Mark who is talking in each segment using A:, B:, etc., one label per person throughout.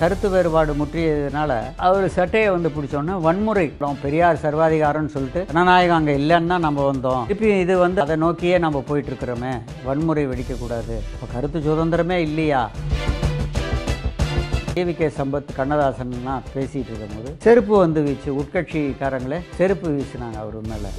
A: கருத்து வேறுபாடு முற்றியதுனால அவர் சட்டையை வந்து பிடிச்சோன்னா வன்முறை பெரியார் சர்வாதிகாரம்னு சொல்லிட்டு ஜனநாயகம் அங்கே இல்லைன்னா நம்ம வந்தோம் இப்போ இது வந்து அதை நோக்கியே நம்ம போயிட்டு இருக்கிறோமே வன்முறை வெடிக்கக்கூடாது இப்போ கருத்து சுதந்திரமே இல்லையா டிவி கே சம்பத் கண்ணதாசன்லாம் பேசிகிட்டு இருக்கும்போது செருப்பு வந்து வீச்சு உட்கட்சிக்காரங்களே செருப்பு வீசினாங்க அவர் மேலே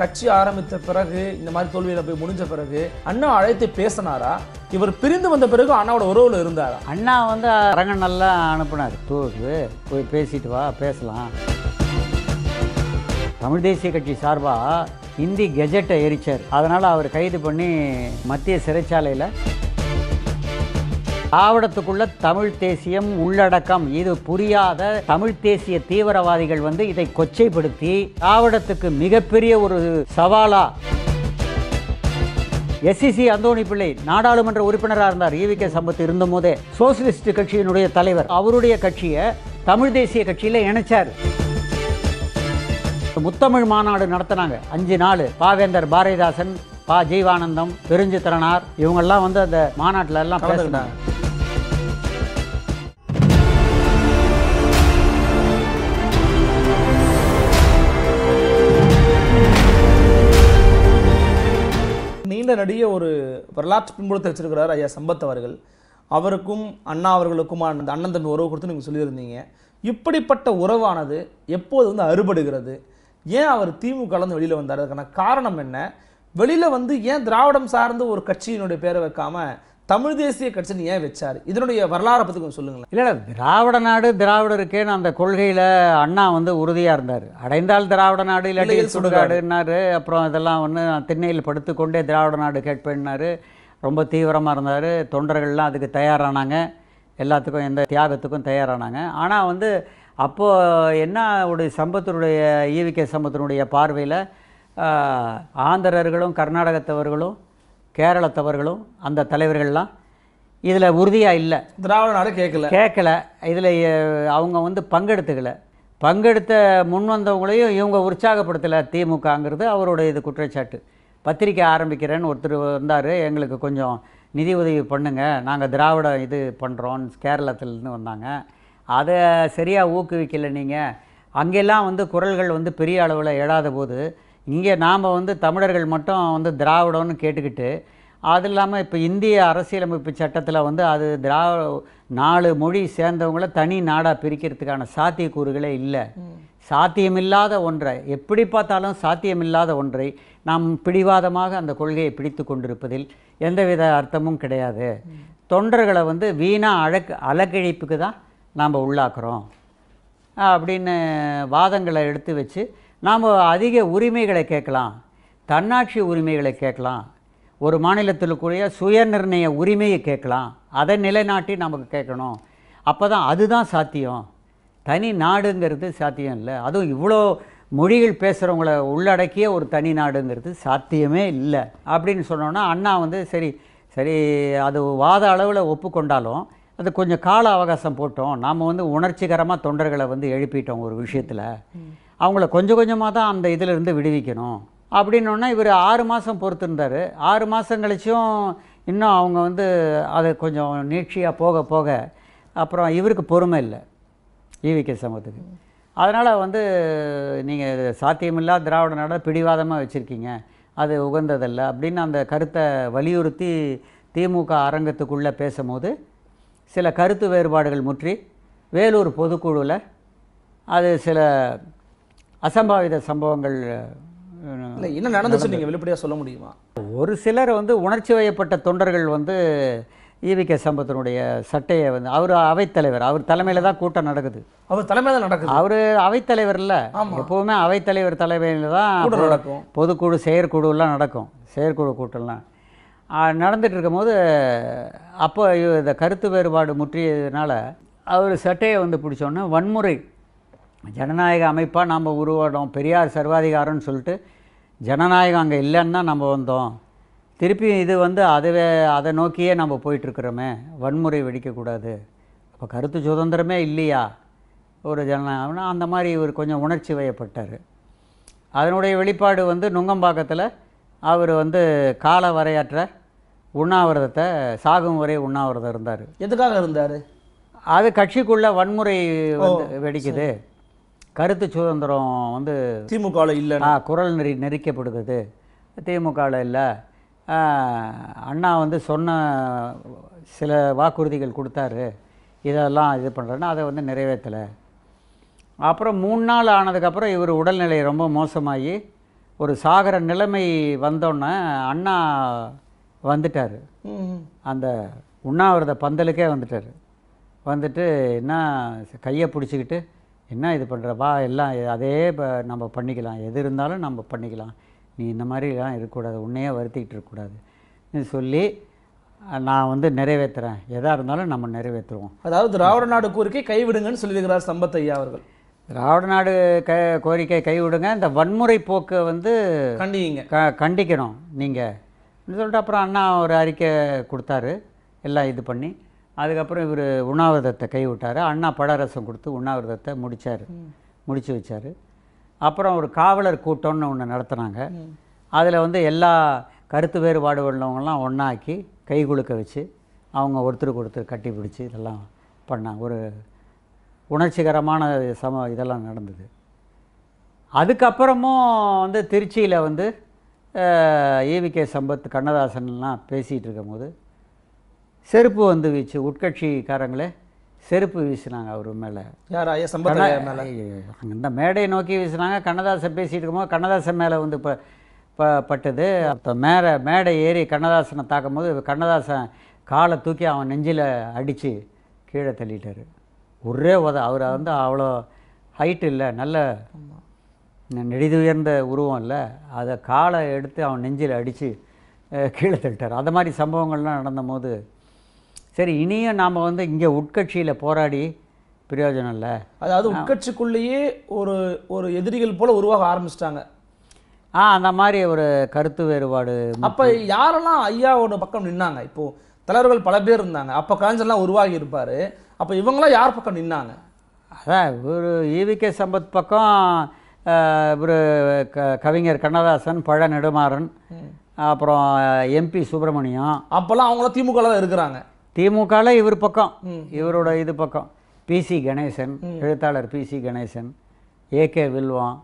B: கட்சி ஆரம்பித்த பிறகு இந்த மாதிரி தோல்வியில போய் முடிஞ்ச பிறகு அண்ணா அழைத்து பேசினாரா இவர் பிரிந்து வந்த பிறகு அண்ணாவோட உறவுல இருந்தாரா
A: அண்ணா வந்து அரங்கன் நல்லா அனுப்புனார் டூருக்கு போய் பேசிட்டு வா பேசலாம் தமிழ் தேசிய கட்சி சார்பாக இந்தி கெஜெட்டை எரிச்சார் அதனால் அவர் கைது பண்ணி மத்திய சிறைச்சாலையில் ஆவணத்துக்குள்ள தமிழ் தேசியம் உள்ளடக்கம் இது புரியாத தமிழ் தேசிய தீவிரவாதிகள் வந்து இதை கொச்சைப்படுத்தி ஆவணத்துக்கு மிகப்பெரிய ஒரு சவாலா எஸ்சிசி அந்தோணி பிள்ளை நாடாளுமன்ற உறுப்பினராக இருந்தார் ஈவி கே சம்பத் போதே சோசியலிஸ்ட் கட்சியினுடைய தலைவர் அவருடைய கட்சியை தமிழ் தேசிய கட்சியில் இணைச்சார் முத்தமிழ் மாநாடு நடத்தினாங்க அஞ்சு நாள் பாவேந்தர் பாரதிதாசன் பா ஜீவானந்தம் பெருஞ்சித்திரனார் இவங்கெல்லாம் வந்து அந்த மாநாட்டில் எல்லாம் பேசுனாங்க
B: நீண்ட நடிக ஒரு வரலாற்று பின்புலத்தை வச்சிருக்கிறார் ஐயா சம்பத் அவர்கள் அவருக்கும் அண்ணா அவர்களுக்கும் அந்த அண்ணன் தம்பி உறவு கொடுத்து நீங்கள் சொல்லியிருந்தீங்க இப்படிப்பட்ட உறவானது எப்போது வந்து அறுபடுகிறது ஏன் அவர் திமுக கலந்து வெளியில் வந்தார் அதுக்கான காரணம் என்ன வெளியில் வந்து ஏன் திராவிடம் சார்ந்து ஒரு கட்சியினுடைய பேரை வைக்காமல் தமிழ் தேசிய கட்சின்னு ஏன் வச்சார் இதனுடைய வரலாறு பற்றி கொஞ்சம் சொல்லுங்கள்
A: இல்லை திராவிட நாடு திராவிடருக்கேன்னு அந்த கொள்கையில் அண்ணா வந்து உறுதியாக இருந்தார் அடைந்தால் திராவிட நாடு இல்லை சுடுகாடுன்னாரு அப்புறம் இதெல்லாம் ஒன்று திண்ணையில் படுத்துக்கொண்டே திராவிட நாடு கேட்பேன்னாரு ரொம்ப தீவிரமாக இருந்தார் தொண்டர்கள்லாம் அதுக்கு தயாரானாங்க எல்லாத்துக்கும் எந்த தியாகத்துக்கும் தயாரானாங்க ஆனால் வந்து அப்போது என்ன ஒரு சம்பத்தினுடைய ஈவிகே சம்பத்தினுடைய பார்வையில் ஆந்திரர்களும் கர்நாடகத்தவர்களும் கேரளத்தவர்களும் அந்த தலைவர்கள்லாம் இதில் உறுதியாக இல்லை திராவிட நாடு கேட்கல கேட்கல இதில் அவங்க வந்து பங்கெடுத்துக்கல பங்கெடுத்த முன் வந்தவங்களையும் இவங்க உற்சாகப்படுத்தலை திமுகங்கிறது அவரோட இது குற்றச்சாட்டு பத்திரிக்கை ஆரம்பிக்கிறேன்னு ஒருத்தர் வந்தார் எங்களுக்கு கொஞ்சம் நிதி உதவி பண்ணுங்கள் நாங்கள் திராவிட இது பண்ணுறோம் கேரளத்துலேருந்து வந்தாங்க அதை சரியாக ஊக்குவிக்கலை நீங்கள் அங்கெல்லாம் வந்து குரல்கள் வந்து பெரிய அளவில் எழாத போது இங்கே நாம் வந்து தமிழர்கள் மட்டும் வந்து திராவிடம்னு கேட்டுக்கிட்டு அது இல்லாமல் இப்போ இந்திய அரசியலமைப்பு சட்டத்தில் வந்து அது திரா நாலு மொழி சேர்ந்தவங்கள தனி நாடாக பிரிக்கிறதுக்கான சாத்தியக்கூறுகளே இல்லை சாத்தியமில்லாத ஒன்றை எப்படி பார்த்தாலும் சாத்தியமில்லாத ஒன்றை நாம் பிடிவாதமாக அந்த கொள்கையை பிடித்து கொண்டிருப்பதில் எந்தவித அர்த்தமும் கிடையாது தொண்டர்களை வந்து வீணாக அழக் அலக்கழிப்புக்கு தான் நாம் உள்ளாக்குறோம் அப்படின்னு வாதங்களை எடுத்து வச்சு நாம் அதிக உரிமைகளை கேட்கலாம் தன்னாட்சி உரிமைகளை கேட்கலாம் ஒரு மாநிலத்திலுக்குரிய சுய நிர்ணய உரிமையை கேட்கலாம் அதை நிலைநாட்டி நமக்கு கேட்கணும் அப்போ தான் அதுதான் சாத்தியம் தனி நாடுங்கிறது சாத்தியம் இல்லை அதுவும் இவ்வளோ மொழிகள் பேசுகிறவங்கள உள்ளடக்கிய ஒரு தனி நாடுங்கிறது சாத்தியமே இல்லை அப்படின்னு சொன்னோன்னா அண்ணா வந்து சரி சரி அது வாத அளவில் ஒப்புக்கொண்டாலும் அது கொஞ்சம் கால அவகாசம் போட்டோம் நாம் வந்து உணர்ச்சிகரமாக தொண்டர்களை வந்து எழுப்பிட்டோம் ஒரு விஷயத்தில் அவங்கள கொஞ்சம் கொஞ்சமாக தான் அந்த இதிலிருந்து விடுவிக்கணும் அப்படின்னோடனே இவர் ஆறு மாதம் பொறுத்திருந்தார் ஆறு மாதம் கழிச்சும் இன்னும் அவங்க வந்து அது கொஞ்சம் நீட்சியாக போக போக அப்புறம் இவருக்கு பொறுமை இல்லை ஈவிகே சமூகத்துக்கு அதனால் வந்து நீங்கள் சாத்தியமில்லா திராவிட நாட பிடிவாதமாக வச்சுருக்கீங்க அது உகந்ததல்ல அப்படின்னு அந்த கருத்தை வலியுறுத்தி திமுக அரங்கத்துக்குள்ளே பேசும்போது சில கருத்து வேறுபாடுகள் முற்றி வேலூர் பொதுக்குழுவில் அது சில அசம்பாவித சம்பவங்கள்
B: என்ன நடந்துச்சு நீங்கள் வெளிப்படையாக சொல்ல முடியுமா
A: ஒரு சிலர் வந்து உணர்ச்சி வயப்பட்ட தொண்டர்கள் வந்து ஈவிகே சம்பத்தினுடைய சட்டையை வந்து அவர் அவைத்தலைவர் அவர் தலைமையில் தான் கூட்டம் நடக்குது அவர் தலைமையில் நடக்குது அவர் அவைத்தலைவர் இல்லை எப்போவுமே அவைத்தலைவர் தலைமையில் தான் நடக்கும் பொதுக்குழு செயற்குழுலாம் நடக்கும் செயற்குழு கூட்டம்லாம் நடந்துட்டு இருக்கும்போது அப்போ இந்த கருத்து வேறுபாடு முற்றியதுனால அவர் சட்டையை வந்து பிடிச்சோன்னா வன்முறை ஜனநாயக அமைப்பாக நாம் உருவாடும் பெரியார் சர்வாதிகாரம்னு சொல்லிட்டு ஜனநாயகம் அங்கே இல்லைன்னு தான் நம்ம வந்தோம் திருப்பி இது வந்து அதுவே அதை நோக்கியே நம்ம போயிட்டுருக்குறோமே வன்முறை வெடிக்கக்கூடாது அப்போ கருத்து சுதந்திரமே இல்லையா ஒரு ஜனநாயகம்னா அந்த மாதிரி இவர் கொஞ்சம் உணர்ச்சி வயப்பட்டார் அதனுடைய வெளிப்பாடு வந்து நுங்கம்பாக்கத்தில் அவர் வந்து கால வரையற்ற உண்ணாவிரதத்தை சாகும் வரை உண்ணாவிரதம் இருந்தார் எதுக்காக இருந்தார் அது கட்சிக்குள்ளே வன்முறை வந்து வெடிக்குது கருத்து சுதந்திரம் வந்து திமுகவில் இல்லை குரல் நெறி நெறிக்கப்படுகிறது திமுகவில் இல்லை அண்ணா வந்து சொன்ன சில வாக்குறுதிகள் கொடுத்தாரு இதெல்லாம் இது பண்ணுறேன்னா அதை வந்து நிறைவேற்றலை அப்புறம் மூணு நாள் ஆனதுக்கப்புறம் இவர் உடல்நிலை ரொம்ப மோசமாகி ஒரு சாகர நிலைமை வந்தோன்னே அண்ணா வந்துட்டார் அந்த உண்ணாவிரத பந்தலுக்கே வந்துட்டார் வந்துட்டு என்ன கையை பிடிச்சிக்கிட்டு என்ன இது பண்ணுற வா எல்லாம் அதே இப்போ நம்ம பண்ணிக்கலாம் எது இருந்தாலும் நம்ம பண்ணிக்கலாம் நீ இந்த மாதிரிலாம் இருக்கக்கூடாது உன்னையே வருத்திக்கிட்டு இருக்கக்கூடாது சொல்லி நான் வந்து நிறைவேற்றுறேன் எதாக இருந்தாலும் நம்ம நிறைவேற்றுவோம்
B: அதாவது திராவிட நாடு கோரிக்கை கைவிடுங்கன்னு சொல்லியிருக்கிறார் சம்பத் ஐயா அவர்கள்
A: திராவிட நாடு க கோரிக்கை கைவிடுங்க இந்த வன்முறை போக்கை வந்து கண்டிங்க க கண்டிக்கணும் நீங்கள் சொல்லிட்டு அப்புறம் அண்ணா ஒரு அறிக்கை கொடுத்தாரு எல்லாம் இது பண்ணி அதுக்கப்புறம் இவர் உண்ணாவிரதத்தை கைவிட்டார் அண்ணா படரசம் கொடுத்து உண்ணாவிரதத்தை முடித்தார் முடித்து வச்சார் அப்புறம் ஒரு காவலர் கூட்டம்னு ஒன்று நடத்துனாங்க அதில் வந்து எல்லா கருத்து வேறுபாடு உள்ளவங்கலாம் ஒன்றாக்கி கை குலுக்க வச்சு அவங்க ஒருத்தருக்கு ஒருத்தர் கட்டி பிடிச்சி இதெல்லாம் பண்ணாங்க ஒரு உணர்ச்சிகரமான சம இதெல்லாம் நடந்தது அதுக்கப்புறமும் வந்து திருச்சியில் வந்து ஏவிகே சம்பத் கண்ணதாசன்லாம் பேசிகிட்டு இருக்கும் போது செருப்பு வந்து வீச்சு உட்கட்சிக்காரங்களே செருப்பு வீசினாங்க அவர் மேலே
B: யார் ஐயா மேலே
A: இந்த மேடையை நோக்கி வீசினாங்க கண்ணதாசன் பேசிகிட்டு இருக்கும்போது கண்ணதாசன் மேலே வந்து இப்போ ப பட்டது அப்போ மேலே மேடை ஏறி கண்ணதாசனை தாக்கும் போது கண்ணதாசன் காலை தூக்கி அவன் நெஞ்சில் அடித்து கீழே தள்ளிட்டார் ஒரே உத அவர் வந்து அவ்வளோ ஹைட் இல்லை நல்ல நெடிது உயர்ந்த உருவம் இல்லை அதை காலை எடுத்து அவன் நெஞ்சில் அடித்து கீழே தள்ளிட்டார் அந்த மாதிரி சம்பவங்கள்லாம் நடந்தபோது சரி இனியும் நாம் வந்து இங்கே உட்கட்சியில் போராடி பிரயோஜனம் இல்லை அதாவது
B: உட்கட்சிக்குள்ளேயே ஒரு ஒரு எதிரிகள் போல் உருவாக ஆரம்பிச்சிட்டாங்க
A: ஆ அந்த மாதிரி ஒரு கருத்து வேறுபாடு அப்போ
B: யாரெல்லாம் ஐயாவோட பக்கம் நின்னாங்க இப்போது தலைவர்கள் பல பேர் இருந்தாங்க அப்போ கலைஞர்லாம் உருவாகி இருப்பார் அப்போ இவங்களாம் யார் பக்கம் நின்னாங்க
A: அதான் ஒரு ஈவிகே சம்பத் பக்கம் ஒரு க கவிஞர் கண்ணதாசன் பழ நெடுமாறன் அப்புறம் எம்பி சுப்பிரமணியம் அப்போல்லாம் அவங்களாம் திமுகவில் தான் இருக்கிறாங்க திமுகவில் இவர் பக்கம் இவரோட இது பக்கம் பிசி கணேசன் எழுத்தாளர் பிசி கணேசன் ஏகே வில்வான்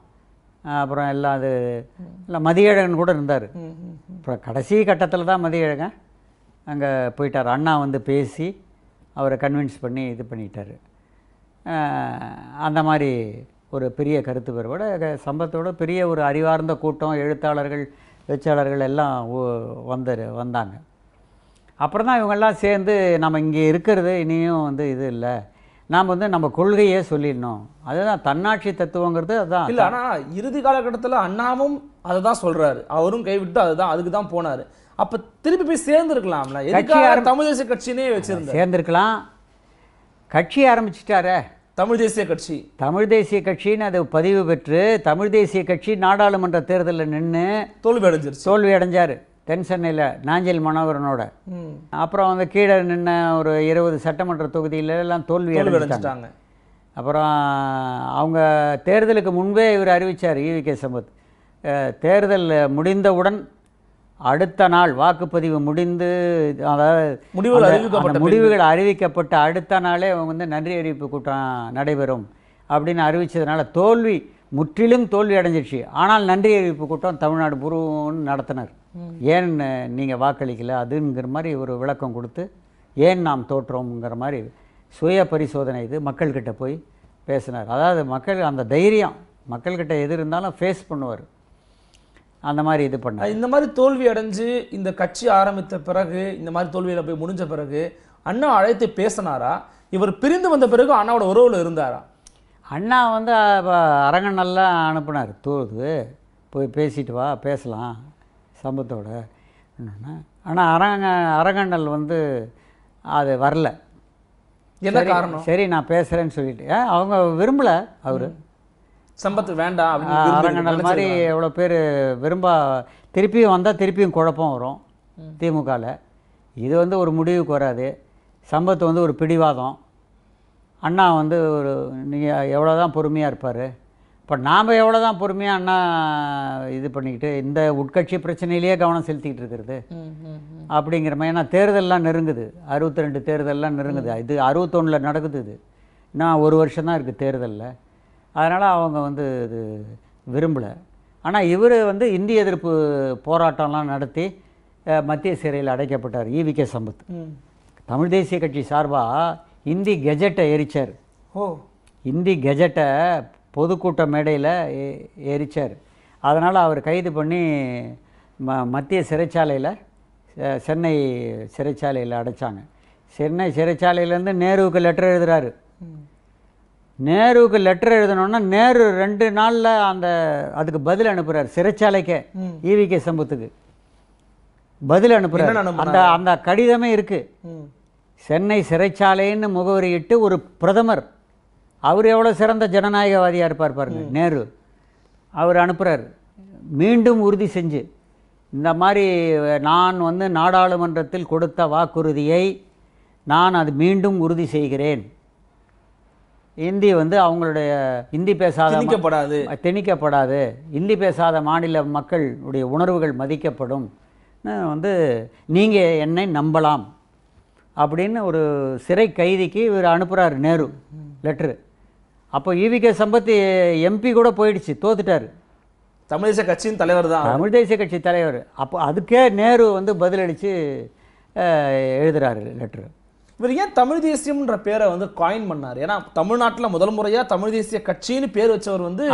A: அப்புறம் எல்லாம் அது இல்லை மதியழகன் கூட இருந்தார் அப்புறம் கடைசி கட்டத்தில் தான் மதியழகன் அங்கே போயிட்டார் அண்ணா வந்து பேசி அவரை கன்வின்ஸ் பண்ணி இது பண்ணிட்டார் அந்த மாதிரி ஒரு பெரிய கருத்து பெறுவோட சம்பத்தோட பெரிய ஒரு அறிவார்ந்த கூட்டம் எழுத்தாளர்கள் பேச்சாளர்கள் எல்லாம் வந்தார் வந்தாங்க அப்புறம் தான் இவங்கெல்லாம் சேர்ந்து நம்ம இங்கே இருக்கிறது இனியும் வந்து இது இல்லை நாம் வந்து நம்ம கொள்கையே சொல்லிடணும் அதுதான் தன்னாட்சி தத்துவங்கிறது அதுதான் இல்லை
B: ஆனால் இறுதி காலகட்டத்தில் அண்ணாவும் அதை தான் சொல்கிறாரு அவரும் கைவிட்டு அதுதான் அதுக்கு தான் போனார்
A: அப்போ திருப்பி போய் சேர்ந்துருக்கலாம்ல எதுக்காக தமிழ் தேசிய கட்சினே வச்சுருந்தேன் சேர்ந்துருக்கலாம் கட்சி ஆரம்பிச்சிட்டாரே தமிழ் தேசிய கட்சி தமிழ் தேசிய கட்சின்னு அது பதிவு பெற்று தமிழ் தேசிய கட்சி நாடாளுமன்ற தேர்தலில் நின்று தோல்வி அடைஞ்சிருச்சு தோல்வி அடைஞ்சார் தென்சென்னையில் நாஞ்சல் நாஞ்சில் மனோகரனோட அப்புறம் வந்து கீழே நின்ன ஒரு இருபது சட்டமன்ற தொகுதியில எல்லாம் தோல்வி அடைஞ்சிட்டாங்க அப்புறம் அவங்க தேர்தலுக்கு முன்பே இவர் அறிவித்தார் ஈவி கே சம்பத் தேர்தல் முடிந்தவுடன் அடுத்த நாள் வாக்குப்பதிவு முடிந்து அதாவது முடிவுகள் முடிவுகள் அறிவிக்கப்பட்ட அடுத்த நாளே அவங்க வந்து நன்றி அறிவிப்பு கூட்டம் நடைபெறும் அப்படின்னு அறிவித்ததுனால தோல்வி முற்றிலும் தோல்வி அடைஞ்சிடுச்சு ஆனால் நன்றி அறிவிப்பு கூட்டம் தமிழ்நாடு புருவம் நடத்தினர் ஏன் நீங்கள் வாக்களிக்கலை அதுங்கிற மாதிரி ஒரு விளக்கம் கொடுத்து ஏன் நாம் தோற்றோம்ங்கிற மாதிரி சுய பரிசோதனை இது மக்கள்கிட்ட போய் பேசினார் அதாவது மக்கள் அந்த தைரியம் மக்கள்கிட்ட எது இருந்தாலும் ஃபேஸ் பண்ணுவார் அந்த மாதிரி இது பண்ணார் இந்த மாதிரி தோல்வி அடைஞ்சு
B: இந்த கட்சி ஆரம்பித்த பிறகு இந்த மாதிரி தோல்வியில் போய் முடிஞ்ச பிறகு அண்ணா அழைத்து பேசினாரா இவர் பிரிந்து வந்த பிறகு அண்ணாவோட உறவில் இருந்தாரா
A: அண்ணா வந்து அரங்கண்ணெல்லாம் அனுப்புனார் தூது போய் பேசிட்டு வா பேசலாம் சம்பத்தோட என்னென்னா ஆனால் அரங்க அரங்கண்டல் வந்து அது வரல என்ன காரணம் சரி நான் பேசுகிறேன்னு சொல்லிட்டு அவங்க விரும்பலை அவர் சம்பத்து
B: வேண்டாம் அரங்கண்டல் மாதிரி எவ்வளோ
A: பேர் விரும்ப திருப்பியும் வந்தால் திருப்பியும் குழப்பம் வரும் திமுகவில் இது வந்து ஒரு முடிவுக்கு வராது சம்பத்து வந்து ஒரு பிடிவாதம் அண்ணா வந்து ஒரு நீங்கள் எவ்வளோ தான் பொறுமையாக இருப்பார் இப்போ நாம் எவ்வளோ தான் பொறுமையாக அண்ணா இது பண்ணிக்கிட்டு இந்த உட்கட்சி பிரச்சனையிலேயே கவனம் செலுத்திக்கிட்டு இருக்கிறது அப்படிங்கிற மாதிரி ஏன்னா தேர்தலெலாம் நெருங்குது அறுபத்தி ரெண்டு தேர்தலெலாம் நெருங்குது இது அறுபத்தொன்னில் நடக்குது இது இன்னும் ஒரு வருஷம் தான் இருக்குது தேர்தலில் அதனால் அவங்க வந்து இது விரும்பலை ஆனால் இவர் வந்து இந்திய எதிர்ப்பு போராட்டம்லாம் நடத்தி மத்திய சிறையில் அடைக்கப்பட்டார் ஈவி கே சம்பத் தமிழ் தேசிய கட்சி சார்பாக இந்தி கெஜெட்டை எரித்தார் ஓ இந்தி கெஜெட்டை பொதுக்கூட்ட மேடையில் ஏ எரித்தார் அதனால் அவர் கைது பண்ணி ம மத்திய சிறைச்சாலையில் சென்னை சிறைச்சாலையில் அடைச்சாங்க சென்னை சிறைச்சாலையிலேருந்து நேருவுக்கு லெட்டர் எழுதுகிறாரு நேருவுக்கு லெட்டர் எழுதணுன்னா நேரு ரெண்டு நாளில் அந்த அதுக்கு பதில் அனுப்புகிறார் சிறைச்சாலைக்கே ஈவி கே சம்பத்துக்கு பதில் அனுப்புகிறார் அந்த அந்த கடிதமே இருக்குது சென்னை சிறைச்சாலைன்னு முகவரியிட்டு ஒரு பிரதமர் அவர் எவ்வளோ சிறந்த ஜனநாயகவாதியாக இருப்பார் பாருங்க நேரு அவர் அனுப்புகிறார் மீண்டும் உறுதி செஞ்சு இந்த மாதிரி நான் வந்து நாடாளுமன்றத்தில் கொடுத்த வாக்குறுதியை நான் அது மீண்டும் உறுதி செய்கிறேன் இந்தி வந்து அவங்களுடைய இந்தி பேசாத திணிக்கப்படாது திணிக்கப்படாது இந்தி பேசாத மாநில மக்களுடைய உணர்வுகள் மதிக்கப்படும் வந்து நீங்கள் என்னை நம்பலாம் அப்படின்னு ஒரு சிறை கைதிக்கு இவர் அனுப்புகிறார் நேரு லெட்ரு அப்போ ஈவிகே e சம்பத் எம்பி கூட போயிடுச்சு தோத்துட்டார் தமிழ் தேசிய கட்சியின் தலைவர் தான் தமிழ் தேசிய கட்சி தலைவர் அப்போ அதுக்கே நேரு வந்து பதிலளித்து எழுதுறாரு லெட்ரு
B: இவர் ஏன் தமிழ் தேசியம்ன்ற பேரை வந்து காயின் பண்ணார் ஏன்னா தமிழ்நாட்டில் முதல் முறையாக தமிழ் தேசிய கட்சின்னு பேர் வச்சவர் வந்து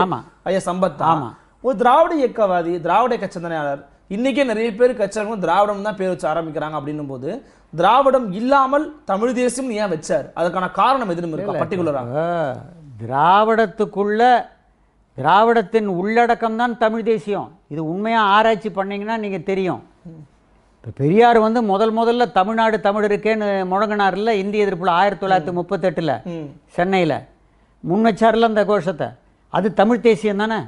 B: ஐயா சம்பத் ஆமாம் ஒரு திராவிட இயக்கவாதி திராவிட கட்சி தனியாளர் இன்றைக்கே நிறைய பேர் கட்சியாளர்கள் திராவிடம் தான் பேர் வச்சு ஆரம்பிக்கிறாங்க அப்படின்னும் போது திராவிடம் இல்லாமல் தமிழ் தேசியம் ஏன் வச்சார்
A: அதுக்கான காரணம் எதுவும் இருக்கா பர்டிகுலராக திராவிடத்துக்குள்ள திராவிடத்தின் உள்ளடக்கம் தான் தமிழ் தேசியம் இது உண்மையாக ஆராய்ச்சி பண்ணிங்கன்னா நீங்கள் தெரியும் இப்போ பெரியார் வந்து முதல் முதல்ல தமிழ்நாடு தமிழ் இருக்கேன்னு முழங்கினார்ல இந்திய எதிர்ப்பில் ஆயிரத்தி தொள்ளாயிரத்தி முப்பத்தெட்டில் சென்னையில் முன்னச்சாரில் அந்த கோஷத்தை அது தமிழ் தேசியம் தானே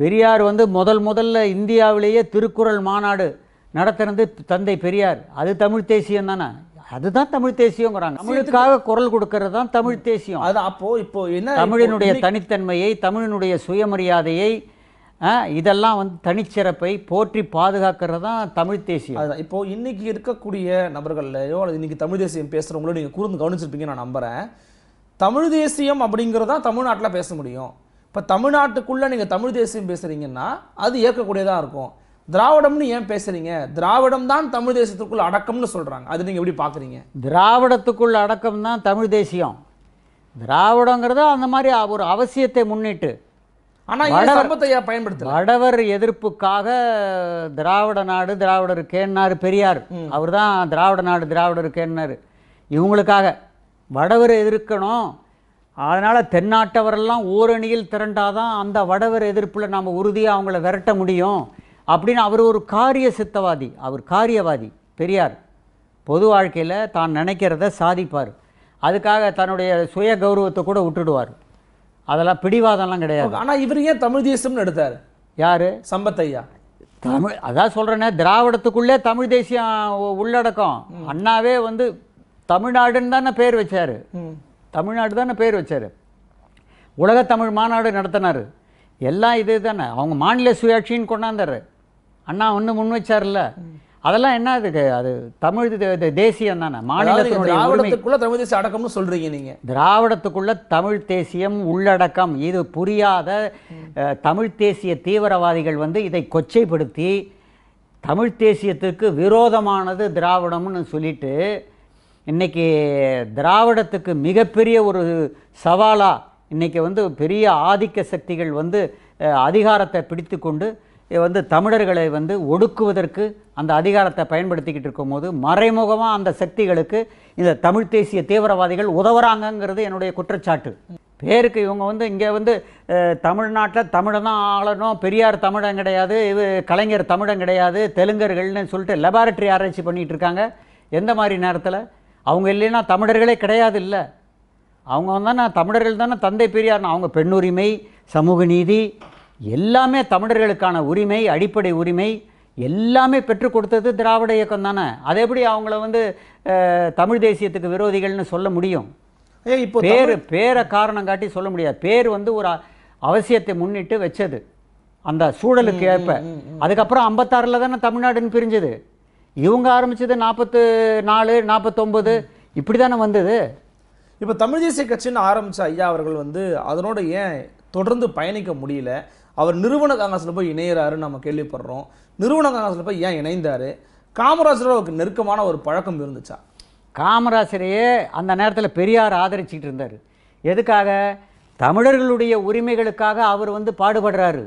A: பெரியார் வந்து முதல் முதல்ல இந்தியாவிலேயே திருக்குறள் மாநாடு நடத்துனது தந்தை பெரியார் அது தமிழ் தேசியம் தானே அதுதான் தமிழ் தேசியங்கிறாங்க தமிழுக்காக குரல் கொடுக்கறது தான் தமிழ் தேசியம் அது அப்போ இப்போ என்ன தமிழினுடைய தனித்தன்மையை தமிழினுடைய சுயமரியாதையை இதெல்லாம் வந்து தனிச்சிறப்பை போற்றி பாதுகாக்கிறது தான் தமிழ் தேசியம் அதுதான் இப்போ இன்னைக்கு
B: இருக்கக்கூடிய நபர்கள்லையோ அல்லது இன்னைக்கு தமிழ் தேசியம் பேசுகிறவங்களோ நீங்கள் கூர்ந்து கவனிச்சிருப்பீங்கன்னு நான் நம்புகிறேன் தமிழ் தேசியம் தான் தமிழ்நாட்டில் பேச முடியும் இப்போ தமிழ்நாட்டுக்குள்ளே நீங்கள் தமிழ் தேசியம் பேசுகிறீங்கன்னா அது ஏற்கக்கூடியதாக இருக்கும் திராவிடம்னு ஏன் பேசுறீங்க
A: திராவிடம் தான் தமிழ் தேசத்துக்குள் அடக்கம்னு சொல்கிறாங்க
B: அது நீங்கள் எப்படி பாக்குறீங்க
A: திராவிடத்துக்குள் அடக்கம் தான் தமிழ் தேசியம் திராவிடங்கிறது அந்த மாதிரி ஒரு அவசியத்தை முன்னிட்டு ஆனால் பயன்படுத்த வடவர் எதிர்ப்புக்காக திராவிட நாடு திராவிடர் கேன்னாரு பெரியார் அவர் தான் திராவிட நாடு திராவிடர் கேன்னாரு இவங்களுக்காக வடவர் எதிர்க்கணும் அதனால் தென்னாட்டவரெல்லாம் ஓரணியில் திரண்டாதான் அந்த வடவர் எதிர்ப்பில் நம்ம உறுதியாக அவங்கள விரட்ட முடியும் அப்படின்னு அவர் ஒரு காரிய சித்தவாதி அவர் காரியவாதி பெரியார் பொது வாழ்க்கையில் தான் நினைக்கிறத சாதிப்பார் அதுக்காக தன்னுடைய சுய கௌரவத்தை கூட விட்டுடுவார் அதெல்லாம் பிடிவாதம்லாம் கிடையாது ஆனால் இவர் ஏன் தமிழ் தேசம்னு எடுத்தார் யார் சம்பத்தையா தமிழ் அதான் சொல்கிறேனே திராவிடத்துக்குள்ளே தமிழ் தேசியம் உள்ளடக்கம் அண்ணாவே வந்து தமிழ்நாடுன்னு தானே பேர் வச்சார் தமிழ்நாடு தானே பேர் வச்சார் உலக தமிழ் மாநாடு நடத்தினார் எல்லாம் இது தானே அவங்க மாநில சுயாட்சின்னு கொண்டாந்தார் அண்ணா ஒன்று முன் வச்சார்ல அதெல்லாம் என்ன அதுக்கு அது தமிழ் தேசியம் தானே மாநிலத்தினுடைய திராவிடத்துக்குள்ள
B: தமிழ் தேசிய அடக்கம்னு சொல்றீங்க நீங்க
A: திராவிடத்துக்குள்ள தமிழ் தேசியம் உள்ளடக்கம் இது புரியாத தமிழ் தேசிய தீவிரவாதிகள் வந்து இதை கொச்சைப்படுத்தி தமிழ் தேசியத்துக்கு விரோதமானது திராவிடம்னு சொல்லிட்டு இன்னைக்கு திராவிடத்துக்கு மிகப்பெரிய ஒரு சவாலாக இன்றைக்கி வந்து பெரிய ஆதிக்க சக்திகள் வந்து அதிகாரத்தை பிடித்து கொண்டு வந்து தமிழர்களை வந்து ஒடுக்குவதற்கு அந்த அதிகாரத்தை பயன்படுத்திக்கிட்டு இருக்கும்போது மறைமுகமாக அந்த சக்திகளுக்கு இந்த தமிழ் தேசிய தீவிரவாதிகள் உதவுறாங்கங்கிறது என்னுடைய குற்றச்சாட்டு பேருக்கு இவங்க வந்து இங்கே வந்து தமிழ்நாட்டில் தமிழை தான் ஆளணும் பெரியார் தமிழன் கிடையாது இது கலைஞர் தமிழன் கிடையாது தெலுங்கர்கள்னு சொல்லிட்டு லெபார்ட்ரி ஆராய்ச்சி பண்ணிகிட்டு இருக்காங்க எந்த மாதிரி நேரத்தில் அவங்க இல்லைன்னா தமிழர்களே கிடையாது இல்லை அவங்க நான் தமிழர்கள் தானே தந்தை பெரியார் அவங்க பெண்ணுரிமை சமூக நீதி எல்லாமே தமிழர்களுக்கான உரிமை அடிப்படை உரிமை எல்லாமே பெற்றுக் கொடுத்தது திராவிட இயக்கம் தானே அதை எப்படி அவங்கள வந்து தமிழ் தேசியத்துக்கு விரோதிகள்னு சொல்ல முடியும் இப்போ பேர் பேரை காரணம் காட்டி சொல்ல முடியாது பேர் வந்து ஒரு அவசியத்தை முன்னிட்டு வச்சது அந்த சூழலுக்கு ஏற்ப அதுக்கப்புறம் ஐம்பத்தாறில் தானே தமிழ்நாடுன்னு பிரிஞ்சுது இவங்க ஆரம்பித்தது நாற்பத்து நாலு நாற்பத்தொம்பது இப்படி தானே வந்தது
B: இப்போ தமிழ் தேசிய கட்சின்னு ஆரம்பித்த ஐயா அவர்கள் வந்து அதனோட ஏன் தொடர்ந்து பயணிக்க முடியல அவர் நிறுவன காங்கிரஸில் போய் இணையிறாருன்னு நம்ம கேள்விப்படுறோம் நிறுவன காங்கிரஸில் போய் ஏன் இணைந்தார்
A: காமராஜரோட அவருக்கு நெருக்கமான ஒரு பழக்கம் இருந்துச்சா காமராஜரையே அந்த நேரத்தில் பெரியார் ஆதரிச்சிக்கிட்டு இருந்தார் எதுக்காக தமிழர்களுடைய உரிமைகளுக்காக அவர் வந்து பாடுபடுறாரு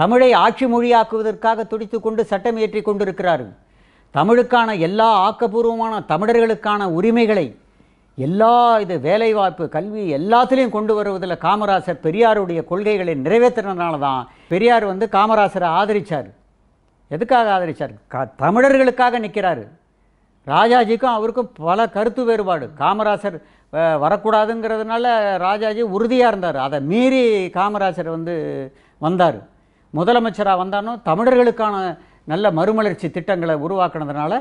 A: தமிழை ஆட்சி மொழியாக்குவதற்காக துடித்து கொண்டு சட்டம் கொண்டு கொண்டிருக்கிறார் தமிழுக்கான எல்லா ஆக்கப்பூர்வமான தமிழர்களுக்கான உரிமைகளை எல்லா இது வேலைவாய்ப்பு கல்வி எல்லாத்துலேயும் கொண்டு வருவதில் காமராசர் பெரியாருடைய கொள்கைகளை நிறைவேற்றினால தான் பெரியார் வந்து காமராசரை ஆதரித்தார் எதுக்காக ஆதரித்தார் க தமிழர்களுக்காக நிற்கிறாரு ராஜாஜிக்கும் அவருக்கும் பல கருத்து வேறுபாடு காமராசர் வரக்கூடாதுங்கிறதுனால ராஜாஜி உறுதியாக இருந்தார் அதை மீறி காமராசர் வந்து வந்தார் முதலமைச்சராக வந்தாலும் தமிழர்களுக்கான நல்ல மறுமலர்ச்சி திட்டங்களை உருவாக்குனதுனால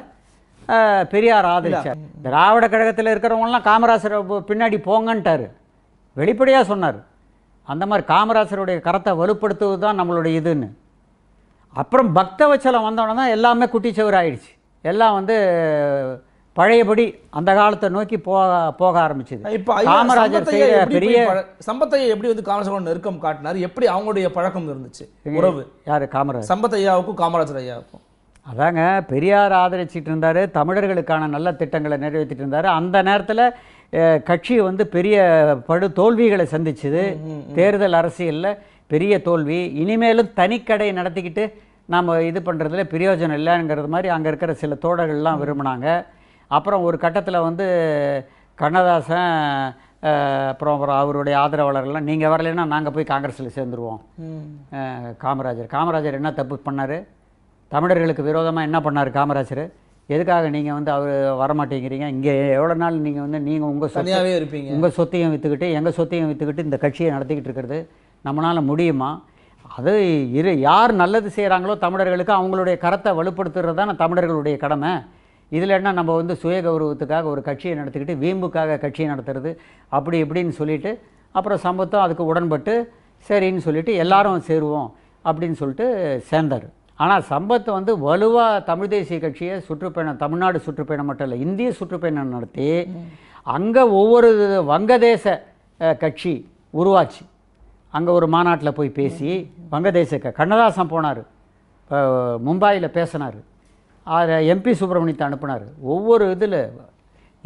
A: பெரியார் ஆதரிச்சார் திராவிட கழகத்தில் இருக்கிறவங்களாம் காமராசர் பின்னாடி போங்கன்ட்டார் வெளிப்படையாக சொன்னார் அந்த மாதிரி காமராசருடைய கரத்தை வலுப்படுத்துவது தான் நம்மளுடைய இதுன்னு அப்புறம் வச்சலம் வந்தோடனே தான் எல்லாமே குட்டிச்சவர் ஆயிடுச்சு எல்லாம் வந்து பழையபடி அந்த காலத்தை நோக்கி போக போக ஆரம்பிச்சது இப்போ காமராஜர் பெரிய
B: சம்பத்தையா எப்படி வந்து காமராஜர் நெருக்கம் காட்டினார் எப்படி அவங்களுடைய பழக்கம் இருந்துச்சு உறவு யார் காமராஜ் சம்பத்தையாவுக்கும் காமராஜர் ஐயாவுக்கும்
A: அதாங்க பெரியார் ஆதரிச்சிட்டு இருந்தார் தமிழர்களுக்கான நல்ல திட்டங்களை நிறைவேற்றிட்டு இருந்தார் அந்த நேரத்தில் கட்சி வந்து பெரிய படு தோல்விகளை சந்திச்சுது தேர்தல் அரசியலில் பெரிய தோல்வி இனிமேலும் தனிக்கடை நடத்திக்கிட்டு நாம் இது பண்ணுறதுல பிரயோஜனம் இல்லைங்கிறது மாதிரி அங்கே இருக்கிற சில தோழர்கள்லாம் விரும்பினாங்க அப்புறம் ஒரு கட்டத்தில் வந்து கண்ணதாசன் அப்புறம் அவருடைய ஆதரவாளர்கள்லாம் நீங்கள் வரலைன்னா நாங்கள் போய் காங்கிரஸில் சேர்ந்துருவோம் காமராஜர் காமராஜர் என்ன தப்பு பண்ணார் தமிழர்களுக்கு விரோதமாக என்ன பண்ணார் காமராஜர் எதுக்காக நீங்கள் வந்து அவர் வரமாட்டேங்கிறீங்க இங்கே எவ்வளோ நாள் நீங்கள் வந்து நீங்கள் உங்கள் சொத்தியாகவே இருப்பீங்க உங்கள் சொத்தையும் விற்றுக்கிட்டு எங்கள் சொத்தையும் விற்றுக்கிட்டு இந்த கட்சியை நடத்திக்கிட்டு இருக்கிறது நம்மளால் முடியுமா அது இரு யார் நல்லது செய்கிறாங்களோ தமிழர்களுக்கு அவங்களுடைய கரத்தை வலுப்படுத்துறது தான் தமிழர்களுடைய கடமை இதில் என்ன நம்ம வந்து சுய கௌரவத்துக்காக ஒரு கட்சியை நடத்திக்கிட்டு வீம்புக்காக கட்சியை நடத்துறது அப்படி இப்படின்னு சொல்லிவிட்டு அப்புறம் சம்பத்தம் அதுக்கு உடன்பட்டு சரின்னு சொல்லிவிட்டு எல்லாரும் சேருவோம் அப்படின்னு சொல்லிட்டு சேர்ந்தார் ஆனால் சம்பத் வந்து வலுவாக தமிழ் தேசிய கட்சியை சுற்றுப்பயணம் தமிழ்நாடு சுற்றுப்பயணம் மட்டும் இல்லை இந்திய சுற்றுப்பயணம் நடத்தி அங்கே ஒவ்வொரு வங்கதேச கட்சி உருவாச்சு அங்கே ஒரு மாநாட்டில் போய் பேசி வங்கதேச கண்ணதாசன் போனார் மும்பாயில் பேசினார் அதை எம்பி சுப்பிரமணியத்தை அனுப்பினார் ஒவ்வொரு இதில்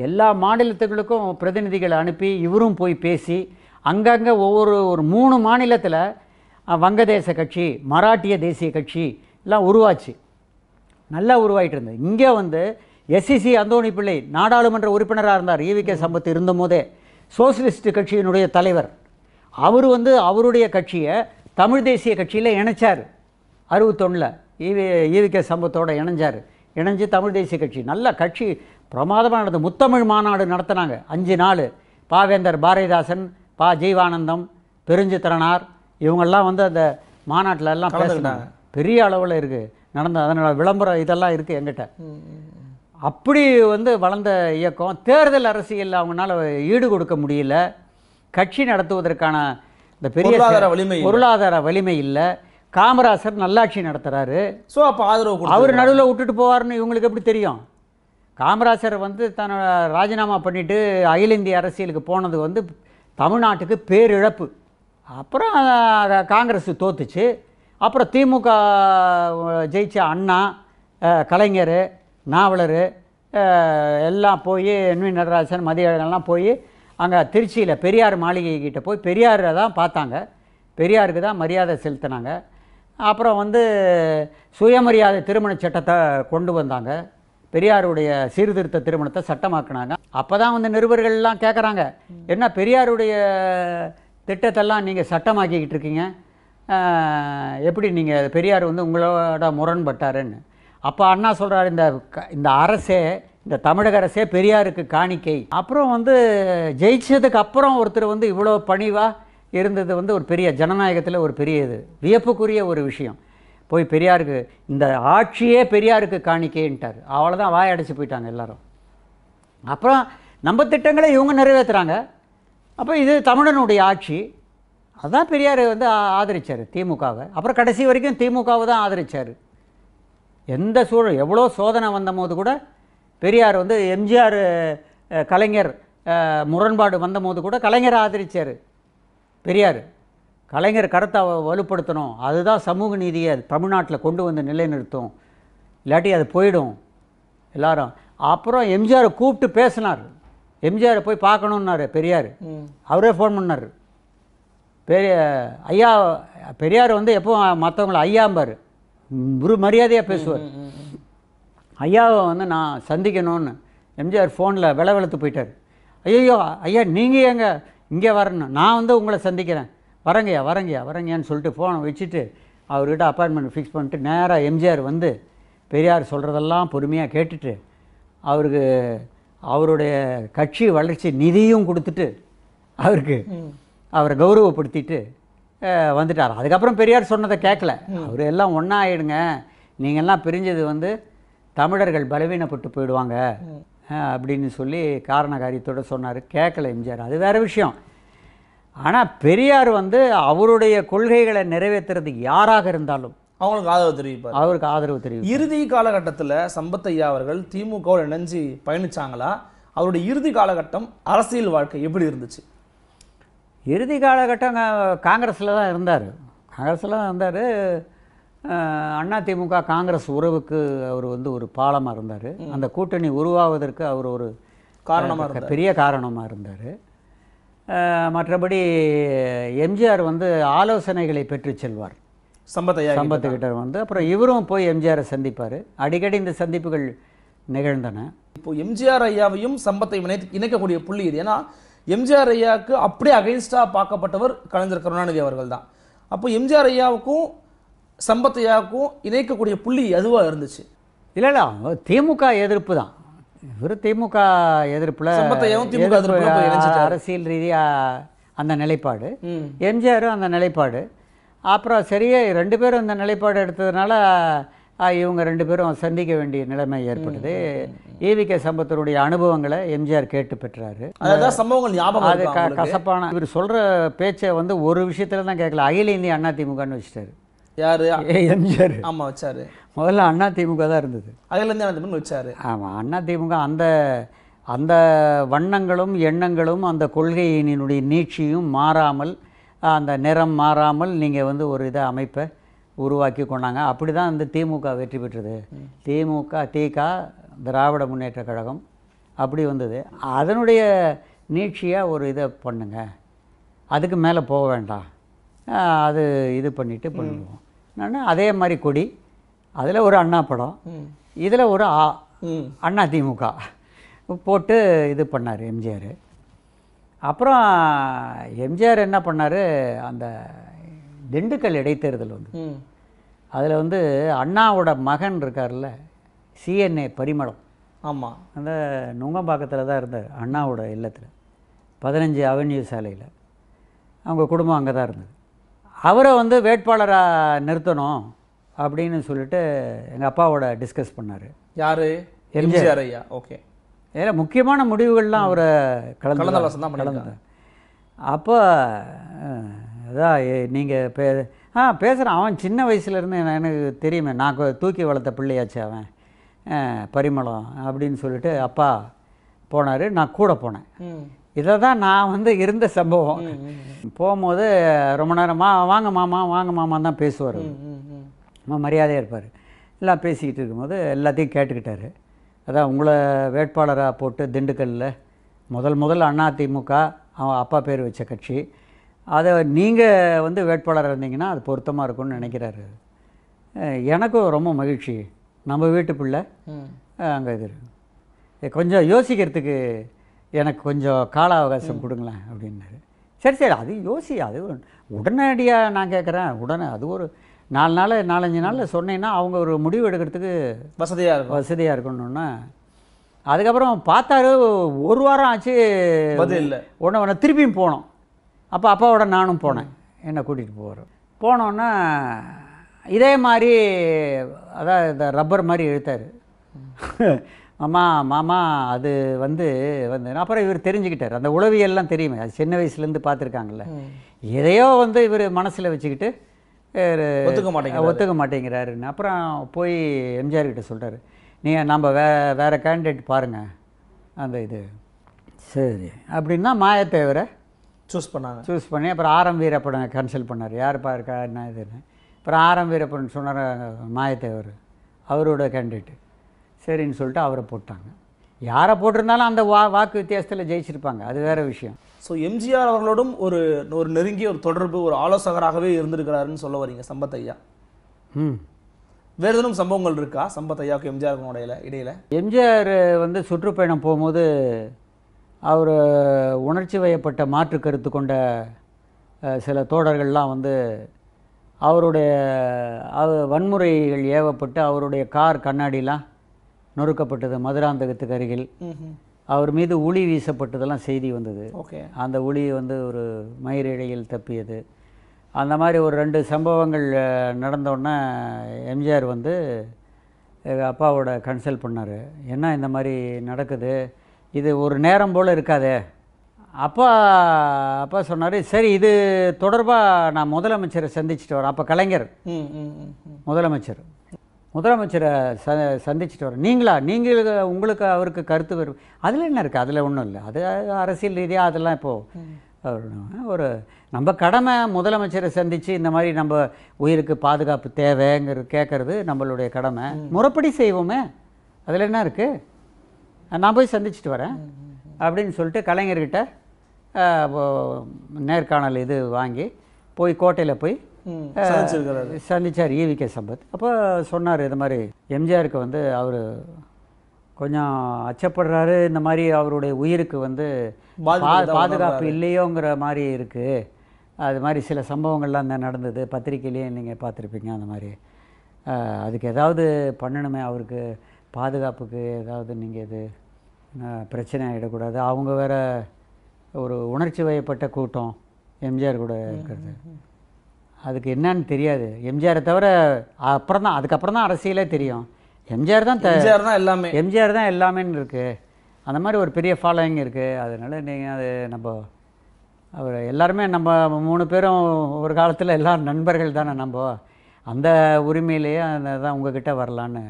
A: எல்லா மாநிலத்துகளுக்கும் பிரதிநிதிகளை அனுப்பி இவரும் போய் பேசி அங்கங்கே ஒவ்வொரு ஒரு மூணு மாநிலத்தில் வங்கதேச கட்சி மராட்டிய தேசிய கட்சி எல்லாம் உருவாச்சு நல்லா உருவாகிட்டு இருந்தது இங்கே வந்து எஸ்சிசி e அந்தோணி பிள்ளை நாடாளுமன்ற உறுப்பினராக இருந்தார் ஈவி கே சம்பத் இருந்தபோதே சோசியலிஸ்ட் கட்சியினுடைய தலைவர் அவர் வந்து அவருடைய கட்சியை தமிழ் தேசிய கட்சியில் இணைச்சார் அறுபத்தொன்னில் ஈவி ஈவி கே சம்பத்தோடு இணைஞ்சார் இணைஞ்சு தமிழ் தேசிய கட்சி நல்ல கட்சி பிரமாதமானது முத்தமிழ் மாநாடு நடத்தினாங்க அஞ்சு நாள் பாவேந்தர் பாரதிதாசன் பா ஜீவானந்தம் பெருஞ்சித்திரனார் இவங்கெல்லாம் வந்து அந்த மாநாட்டில் எல்லாம் பேசுனாங்க பெரிய அளவில் இருக்குது நடந்த அதனால் விளம்பரம் இதெல்லாம் இருக்குது எங்கிட்ட அப்படி வந்து வளர்ந்த இயக்கம் தேர்தல் அரசியல் அவங்களால ஈடு கொடுக்க முடியல கட்சி நடத்துவதற்கான இந்த பெரிய வலிமை பொருளாதார வலிமை இல்லை காமராசர் நல்லாட்சி நடத்துகிறாரு ஸோ அப்போ ஆதரவு அவர் நடுவில் விட்டுட்டு போவார்னு இவங்களுக்கு எப்படி தெரியும் காமராசர் வந்து தன்னோட ராஜினாமா பண்ணிவிட்டு அகில இந்திய அரசியலுக்கு போனது வந்து தமிழ்நாட்டுக்கு பேரிழப்பு அப்புறம் காங்கிரஸ் தோத்துச்சு அப்புறம் திமுக ஜெயித்த அண்ணா கலைஞர் நாவலர் எல்லாம் போய் என்வி நடராஜன் மதியழகன்லாம் போய் அங்கே திருச்சியில் பெரியார் மாளிகை கிட்டே போய் பெரியாரை தான் பார்த்தாங்க பெரியாருக்கு தான் மரியாதை செலுத்தினாங்க அப்புறம் வந்து சுயமரியாதை திருமண சட்டத்தை கொண்டு வந்தாங்க பெரியாருடைய சீர்திருத்த திருமணத்தை சட்டமாக்குனாங்க அப்போ தான் வந்து நிருபர்கள்லாம் கேட்குறாங்க என்ன பெரியாருடைய திட்டத்தெல்லாம் நீங்கள் சட்டமாக்கிக்கிட்டு இருக்கீங்க எப்படி நீங்கள் பெரியார் வந்து உங்களோட முரண்பட்டாருன்னு அப்போ அண்ணா சொல்கிறார் இந்த இந்த அரசே இந்த தமிழக அரசே பெரியாருக்கு காணிக்கை அப்புறம் வந்து ஜெயிச்சதுக்கு அப்புறம் ஒருத்தர் வந்து இவ்வளோ பணிவாக இருந்தது வந்து ஒரு பெரிய ஜனநாயகத்தில் ஒரு பெரிய இது வியப்புக்குரிய ஒரு விஷயம் போய் பெரியாருக்கு இந்த ஆட்சியே பெரியாருக்கு காணிக்கேன்ட்டார் அவ்வளோதான் அடைச்சி போயிட்டாங்க எல்லாரும் அப்புறம் நம்ம திட்டங்களை இவங்க நிறைவேற்றுறாங்க அப்போ இது தமிழனுடைய ஆட்சி அதுதான் பெரியார் வந்து ஆதரித்தார் திமுகவை அப்புறம் கடைசி வரைக்கும் திமுகவை தான் ஆதரித்தார் எந்த சூழல் எவ்வளோ சோதனை வந்தபோது கூட பெரியார் வந்து எம்ஜிஆர் கலைஞர் முரண்பாடு வந்தபோது கூட கலைஞர் ஆதரித்தார் பெரியார் கலைஞர் கருத்தை வலுப்படுத்தணும் அதுதான் சமூக நீதியை தமிழ்நாட்டில் கொண்டு வந்து நிலைநிறுத்தும் இல்லாட்டி அது போயிடும் எல்லாரும் அப்புறம் எம்ஜிஆரை கூப்பிட்டு பேசினார் எம்ஜிஆரை போய் பார்க்கணுன்னாரு பெரியார் அவரே ஃபோன் பண்ணார் பெரிய ஐயா பெரியார் வந்து எப்போ மற்றவங்கள ஐயாம்பார் ஒரு மரியாதையாக பேசுவார் ஐயாவை வந்து நான் சந்திக்கணும்னு எம்ஜிஆர் ஃபோனில் வில வளர்த்து போயிட்டார் ஐயோ ஐயா நீங்கள் எங்கே இங்கே வரணும் நான் வந்து உங்களை சந்திக்கிறேன் வரங்கய்யா வரங்கய்யா வரங்கய்யான்னு சொல்லிட்டு ஃபோனை வச்சுட்டு அவர்கிட்ட அப்பாயின்மெண்ட் ஃபிக்ஸ் பண்ணிட்டு நேராக எம்ஜிஆர் வந்து பெரியார் சொல்கிறதெல்லாம் பொறுமையாக கேட்டுட்டு அவருக்கு அவருடைய கட்சி வளர்ச்சி நிதியும் கொடுத்துட்டு அவருக்கு அவரை கௌரவப்படுத்திட்டு வந்துட்டார் அதுக்கப்புறம் பெரியார் சொன்னதை கேட்கல அவர் எல்லாம் ஒன்றா ஆகிடுங்க நீங்கள்லாம் பிரிஞ்சது வந்து தமிழர்கள் பலவீனப்பட்டு போயிடுவாங்க அப்படின்னு சொல்லி காரண காரியத்தோடு சொன்னார் கேட்கல எம்ஜிஆர் அது வேறு விஷயம் ஆனால் பெரியார் வந்து அவருடைய கொள்கைகளை நிறைவேற்றுறது யாராக இருந்தாலும் அவங்களுக்கு ஆதரவு தெரிவிப்பார் அவருக்கு ஆதரவு தெரியும் இறுதி காலகட்டத்தில் சம்பத்தையா
B: அவர்கள் திமுகவில் இணைஞ்சு பயணித்தாங்களா அவருடைய இறுதி காலகட்டம் அரசியல் வாழ்க்கை
A: எப்படி இருந்துச்சு இறுதி காலகட்டம் காங்கிரஸில் தான் இருந்தார் காங்கிரஸில் தான் இருந்தார் அண்ணா திமுக காங்கிரஸ் உறவுக்கு அவர் வந்து ஒரு பாலமாக இருந்தார் அந்த கூட்டணி உருவாவதற்கு அவர் ஒரு காரணமாக பெரிய காரணமாக இருந்தார் மற்றபடி எம்ஜிஆர் வந்து ஆலோசனைகளை பெற்று செல்வார் சம்பத்தையா சம்பத்துக்கிட்ட வந்து அப்புறம் இவரும் போய் எம்ஜிஆரை சந்திப்பார் அடிக்கடி இந்த சந்திப்புகள் நிகழ்ந்தன இப்போ எம்ஜிஆர் ஐயாவையும் சம்பத்தை இணைக்கக்கூடிய புள்ளி இது ஏன்னா
B: எம்ஜிஆர் ஐயாவுக்கு அப்படியே அகைன்ஸ்டாக பார்க்கப்பட்டவர் கலைஞர் கருணாநிதி அவர்கள் தான் அப்போ எம்ஜிஆர்
A: ஐயாவுக்கும் சம்பத் ஐயாவுக்கும் இணைக்கக்கூடிய புள்ளி எதுவாக இருந்துச்சு இல்லை இல்லை அவங்க திமுக எதிர்ப்பு தான் இவர் திமுக எதிர்ப்பில் அரசியல் ரீதியாக அந்த நிலைப்பாடு எம்ஜிஆரும் அந்த நிலைப்பாடு அப்புறம் சரியே ரெண்டு பேரும் அந்த நிலைப்பாடு எடுத்ததுனால இவங்க ரெண்டு பேரும் சந்திக்க வேண்டிய நிலைமை ஏற்படுது ஏவி கே சம்பத்தருடைய அனுபவங்களை எம்ஜிஆர் கேட்டு பெற்றாரு சம்பவங்கள் ஞாபகம் அது கசப்பான இவர் சொல்ற பேச்சை வந்து ஒரு விஷயத்துல தான் கேட்கல அகில இந்திய அண்ணா திமுகன்னு வச்சுட்டாரு
B: யாரு எம்ஜிஆர் ஆமா வச்சாரு
A: முதல்ல அண்ணா திமுக தான் இருந்தது அகில இந்திய அண்ணா வச்சாரு ஆமா அண்ணா திமுக அந்த அந்த வண்ணங்களும் எண்ணங்களும் அந்த கொள்கையினுடைய நீட்சியும் மாறாமல் அந்த நிறம் மாறாமல் நீங்கள் வந்து ஒரு இதை அமைப்பை உருவாக்கி கொண்டாங்க அப்படி தான் வந்து திமுக வெற்றி பெற்றது திமுக திக திராவிட முன்னேற்ற கழகம் அப்படி வந்தது அதனுடைய நீட்சியாக ஒரு இதை பண்ணுங்க அதுக்கு மேலே போக வேண்டாம் அது இது பண்ணிவிட்டு பண்ணிடுவோம் நான் அதே மாதிரி கொடி அதில் ஒரு அண்ணா படம் இதில் ஒரு ஆ அண்ணா திமுக போட்டு இது பண்ணார் எம்ஜிஆர் அப்புறம் எம்ஜிஆர் என்ன பண்ணார் அந்த திண்டுக்கல் இடைத்தேர்தல் வந்து அதில் வந்து அண்ணாவோட மகன் இருக்கார்ல சிஎன்ஏ பரிமளம் ஆமாம் அந்த நுங்கம்பாக்கத்தில் தான் இருந்தார் அண்ணாவோட இல்லத்தில் பதினஞ்சு அவென்யூ சாலையில் அவங்க குடும்பம் அங்கே தான் இருந்தது அவரை வந்து வேட்பாளராக நிறுத்தணும் அப்படின்னு சொல்லிட்டு எங்கள் அப்பாவோட டிஸ்கஸ் பண்ணார் யார் எம்ஜிஆர் ஐயா ஓகே ஏன்னா முக்கியமான முடிவுகள்லாம் அவரை கலந்து கலந்து அப்போ அதான் நீங்கள் பே ஆ பேசுகிறான் அவன் சின்ன வயசுலேருந்து எனக்கு தெரியுமே நான் தூக்கி வளர்த்த பிள்ளையாச்சு அவன் பரிமளம் அப்படின்னு சொல்லிட்டு அப்பா போனார் நான் கூட போனேன் இதை தான் நான் வந்து இருந்த சம்பவம் போகும்போது ரொம்ப நேரமாக வாங்க மாமா வாங்க மாமா தான் பேசுவார் மரியாதையாக இருப்பார் எல்லாம் பேசிக்கிட்டு இருக்கும்போது எல்லாத்தையும் கேட்டுக்கிட்டார் அதான் உங்களை வேட்பாளராக போட்டு திண்டுக்கல்லில் முதல் முதல் அதிமுக அவன் அப்பா பேர் வச்ச கட்சி அதை நீங்கள் வந்து வேட்பாளராக இருந்தீங்கன்னா அது பொருத்தமாக இருக்கும்னு நினைக்கிறாரு எனக்கும் ரொம்ப மகிழ்ச்சி நம்ம வீட்டு பிள்ளை அங்கே இது கொஞ்சம் யோசிக்கிறதுக்கு எனக்கு கொஞ்சம் கால அவகாசம் கொடுங்களேன் அப்படின்னாரு சரி சரி அது யோசி அது உடனடியாக நான் கேட்குறேன் உடனே அது ஒரு நாலு நாள் நாலஞ்சு நாளில் சொன்னேன்னா அவங்க ஒரு முடிவு எடுக்கிறதுக்கு வசதியாக இருக்கும் வசதியாக இருக்கணும்னா அதுக்கப்புறம் பார்த்தாரு ஒரு வாரம் ஆச்சு இல்லை உடனே உடனே திருப்பியும் போனோம் அப்போ அப்பாவோட நானும் போனேன் என்னை கூட்டிகிட்டு போவார் போனோன்னா இதே மாதிரி அதான் இந்த ரப்பர் மாதிரி இழுத்தார் மாமா மாமா அது வந்து வந்து அப்புறம் இவர் தெரிஞ்சுக்கிட்டார் அந்த உளவியெல்லாம் தெரியுமே அது சின்ன வயசுலேருந்து பார்த்துருக்காங்கல்ல எதையோ வந்து இவர் மனசில் வச்சுக்கிட்டு ஒத்துக்க மாட்டேங்க ஒத்துக்க மாட்டேங்கிறாருன்னு அப்புறம் போய் எம்ஜிஆர் கிட்ட சொல்கிறார் நீங்கள் நம்ம வே வேறு கேண்டிடேட் பாருங்கள் அந்த இது சரி அப்படின்னா மாயத்தேவரை சூஸ் பண்ணாங்க சூஸ் பண்ணி அப்புறம் ஆரம் வீரப்படம் கன்சல்ட் பண்ணார் யார் பார்க்க என்ன இதுன்னு அப்புறம் ஆரம் வீரப்பன் சொன்னார் மாயத்தேவர் அவரோட கேண்டிடேட்டு சரின்னு சொல்லிட்டு அவரை போட்டாங்க யாரை போட்டிருந்தாலும் அந்த வா வாக்கு வித்தியாசத்தில் ஜெயிச்சிருப்பாங்க அது வேறு விஷயம்
B: ஸோ எம்ஜிஆர் அவர்களோடும் ஒரு ஒரு நெருங்கிய ஒரு தொடர்பு ஒரு ஆலோசகராகவே இருந்திருக்கிறாருன்னு சொல்ல வரீங்க சம்பத் ஐயா ம் வேறு எதுவும் சம்பவங்கள் இருக்கா சம்பத் ஐயாவுக்கு எம்ஜிஆர் இடையில இடையில
A: எம்ஜிஆர் வந்து சுற்றுப்பயணம் போகும்போது அவர் உணர்ச்சி வயப்பட்ட மாற்று கருத்து கொண்ட சில தோழர்கள்லாம் வந்து அவருடைய வன்முறைகள் ஏவப்பட்டு அவருடைய கார் கண்ணாடிலாம் நொறுக்கப்பட்டது மதுராந்தகத்துக்கு அருகில் அவர் மீது உளி வீசப்பட்டதெல்லாம் செய்தி வந்தது அந்த ஒளி வந்து ஒரு மயிரிழையில் தப்பியது அந்த மாதிரி ஒரு ரெண்டு சம்பவங்கள் நடந்தோடனே எம்ஜிஆர் வந்து எங்கள் அப்பாவோட கன்சல்ட் பண்ணார் என்ன இந்த மாதிரி நடக்குது இது ஒரு நேரம் போல் இருக்காது அப்பா அப்பா சொன்னார் சரி இது தொடர்பாக நான் முதலமைச்சரை சந்திச்சுட்டு வரேன் அப்போ கலைஞர் முதலமைச்சர் முதலமைச்சரை ச சந்திச்சுட்டு வரேன் நீங்களா நீங்கள் உங்களுக்கு அவருக்கு கருத்து வரும் அதில் என்ன இருக்குது அதில் ஒன்றும் இல்லை அது அரசியல் ரீதியாக அதெல்லாம் இப்போது ஒரு நம்ம கடமை முதலமைச்சரை சந்தித்து இந்த மாதிரி நம்ம உயிருக்கு பாதுகாப்பு தேவைங்கிற கேட்குறது நம்மளுடைய கடமை முறைப்படி செய்வோமே அதில் என்ன இருக்குது நான் போய் சந்திச்சுட்டு வரேன் அப்படின்னு சொல்லிட்டு கலைஞர்கிட்ட நேர்காணல் இது வாங்கி போய் கோட்டையில் போய் சந்தித்தார் ஈவி கே சம்பத் அப்போ சொன்னார் இது மாதிரி எம்ஜிஆருக்கு வந்து அவர் கொஞ்சம் அச்சப்படுறாரு இந்த மாதிரி அவருடைய உயிருக்கு வந்து பாதுகாப்பு இல்லையோங்கிற மாதிரி இருக்குது அது மாதிரி சில சம்பவங்கள்லாம் நடந்தது பத்திரிக்கையிலேயே நீங்கள் பார்த்துருப்பீங்க அந்த மாதிரி அதுக்கு ஏதாவது பண்ணணுமே அவருக்கு பாதுகாப்புக்கு ஏதாவது நீங்கள் இது பிரச்சனை ஆகிடக்கூடாது அவங்க வேற ஒரு உணர்ச்சி வயப்பட்ட கூட்டம் எம்ஜிஆர் கூட இருக்கிறது அதுக்கு என்னன்னு தெரியாது எம்ஜிஆரை தவிர அப்புறம் தான் அதுக்கப்புறம் தான் அரசியலே தெரியும் எம்ஜிஆர் தான் எம்ஜிஆர் தான் எல்லாமே எம்ஜிஆர் தான் எல்லாமேன்னு இருக்குது அந்த மாதிரி ஒரு பெரிய ஃபாலோயிங் இருக்குது அதனால் நீங்கள் அது நம்ம அவர் எல்லாருமே நம்ம மூணு பேரும் ஒரு காலத்தில் எல்லோரும் நண்பர்கள் தானே நம்ம அந்த உரிமையிலேயே தான் உங்ககிட்ட வரலான்னு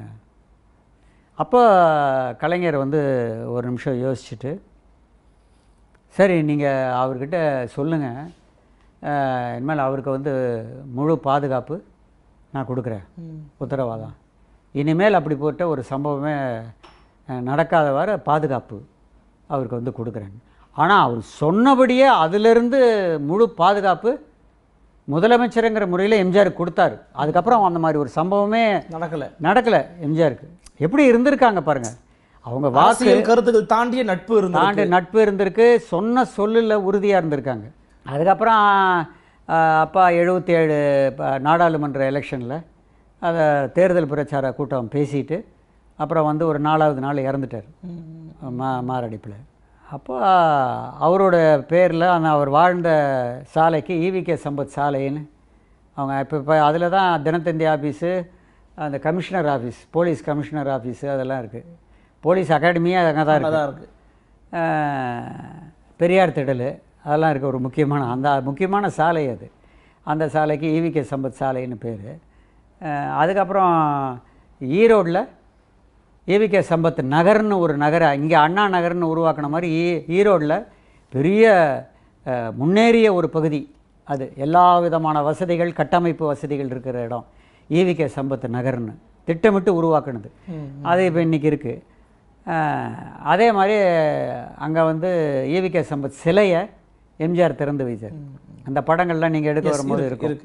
A: அப்போ கலைஞர் வந்து ஒரு நிமிஷம் யோசிச்சுட்டு சரி நீங்கள் அவர்கிட்ட சொல்லுங்கள் இனிமேல் அவருக்கு வந்து முழு பாதுகாப்பு நான் கொடுக்குறேன் உத்தரவாதம் இனிமேல் அப்படி போட்ட ஒரு சம்பவமே நடக்காதவாறு பாதுகாப்பு அவருக்கு வந்து கொடுக்குறேன் ஆனால் அவர் சொன்னபடியே அதிலிருந்து முழு பாதுகாப்பு முதலமைச்சருங்கிற முறையில் எம்ஜிஆருக்கு கொடுத்தாரு அதுக்கப்புறம் அந்த மாதிரி ஒரு சம்பவமே நடக்கலை நடக்கலை எம்ஜிஆருக்கு எப்படி இருந்திருக்காங்க பாருங்கள் அவங்க வாசியல் கருத்துக்கள் தாண்டிய நட்பு இருந்து தாண்டிய நட்பு இருந்திருக்கு சொன்ன சொல்லில் உறுதியாக இருந்திருக்காங்க அதுக்கப்புறம் அப்பா எழுபத்தி ஏழு நாடாளுமன்ற எலெக்ஷனில் அதை தேர்தல் பிரச்சார கூட்டம் பேசிட்டு அப்புறம் வந்து ஒரு நாலாவது நாள் இறந்துட்டார் மா மாரடைப்பில் அப்போ அவரோட பேரில் அந்த அவர் வாழ்ந்த சாலைக்கு ஈவிகே சம்பத் சாலைன்னு அவங்க இப்போ இப்போ அதில் தான் தினத்தந்தி ஆஃபீஸு அந்த commissioner office police commissioner office அதெல்லாம் இருக்குது போலீஸ் அகாடமியே அங்கே தான் இருக்குது இருக்குது பெரியார் திடல் அதெல்லாம் இருக்குது ஒரு முக்கியமான அந்த முக்கியமான சாலை அது அந்த சாலைக்கு ஈவிகே சம்பத் சாலைன்னு பேர் அதுக்கப்புறம் ஈரோடில் ஏவிகே சம்பத் நகர்னு ஒரு நகரை இங்கே அண்ணா நகர்னு உருவாக்கின மாதிரி ஈ ஈரோடில் பெரிய முன்னேறிய ஒரு பகுதி அது எல்லா விதமான வசதிகள் கட்டமைப்பு வசதிகள் இருக்கிற இடம் ஈவிகே சம்பத்து நகர்னு திட்டமிட்டு உருவாக்குனது அது இப்போ இன்றைக்கி இருக்குது அதே மாதிரி அங்கே வந்து ஈவிகே சம்பத் சிலையை எம்ஜிஆர் திறந்து வைச்சார் அந்த படங்கள்லாம் நீங்கள் எடுக்க வரும்போது இருக்கும்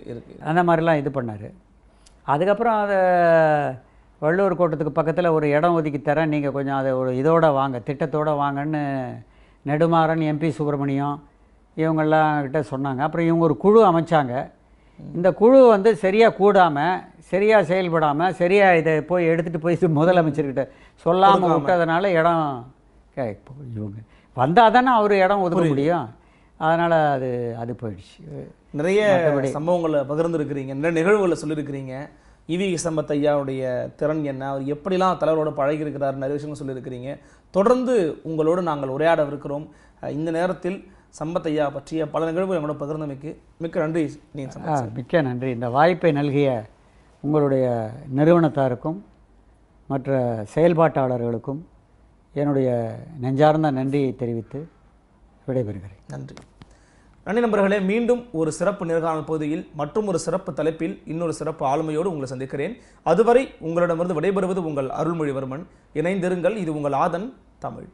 A: அந்த மாதிரிலாம் இது பண்ணார் அதுக்கப்புறம் அதை வள்ளுவர் கோட்டத்துக்கு பக்கத்தில் ஒரு இடம் ஒதுக்கி தரேன் நீங்கள் கொஞ்சம் அதை ஒரு இதோட வாங்க திட்டத்தோடு வாங்கன்னு நெடுமாறன் எம்பி சுப்பிரமணியம் இவங்கெல்லாம் கிட்ட சொன்னாங்க அப்புறம் இவங்க ஒரு குழு அமைச்சாங்க இந்த குழு வந்து சரியாக கூடாமல் சரியாக செயல்படாமல் சரியாக இதை போய் எடுத்துகிட்டு போய் முதலமைச்சர்கிட்ட சொல்லாமல் விட்டதுனால இடம் இவங்க வந்தால் தானே அவர் இடம் ஒதுக்க முடியும் அதனால் அது அது போயிடுச்சு நிறைய
B: சம்பவங்களை பகிர்ந்துருக்கிறீங்க நிறைய நிகழ்வுகளை சொல்லியிருக்கிறீங்க இவி சம்பத் ஐயாவுடைய திறன் என்ன அவர் எப்படிலாம் தலைவரோட பழகி இருக்கிறார் நிறைய விஷயங்கள் சொல்லியிருக்கிறீங்க தொடர்ந்து உங்களோடு நாங்கள் உரையாடவிருக்கிறோம் இந்த நேரத்தில் சம்பத்தையா பற்றிய பல நிகழ்வுகள் என்னோட பகிர்ந்தமைக்கு மிக்க நன்றி நீங்கள்
A: மிக்க நன்றி இந்த வாய்ப்பை நல்கிய உங்களுடைய நிறுவனத்தாருக்கும் மற்ற செயல்பாட்டாளர்களுக்கும் என்னுடைய நெஞ்சார்ந்த நன்றியை தெரிவித்து விடைபெறுகிறேன் நன்றி
B: நன்றி நண்பர்களே மீண்டும் ஒரு சிறப்பு நேர்காணல் பகுதியில் மற்றும் ஒரு சிறப்பு தலைப்பில் இன்னொரு சிறப்பு ஆளுமையோடு உங்களை சந்திக்கிறேன் அதுவரை உங்களிடமிருந்து விடைபெறுவது உங்கள் அருள்மொழிவர்மன் இணைந்திருங்கள் இது உங்கள் ஆதன் தமிழ்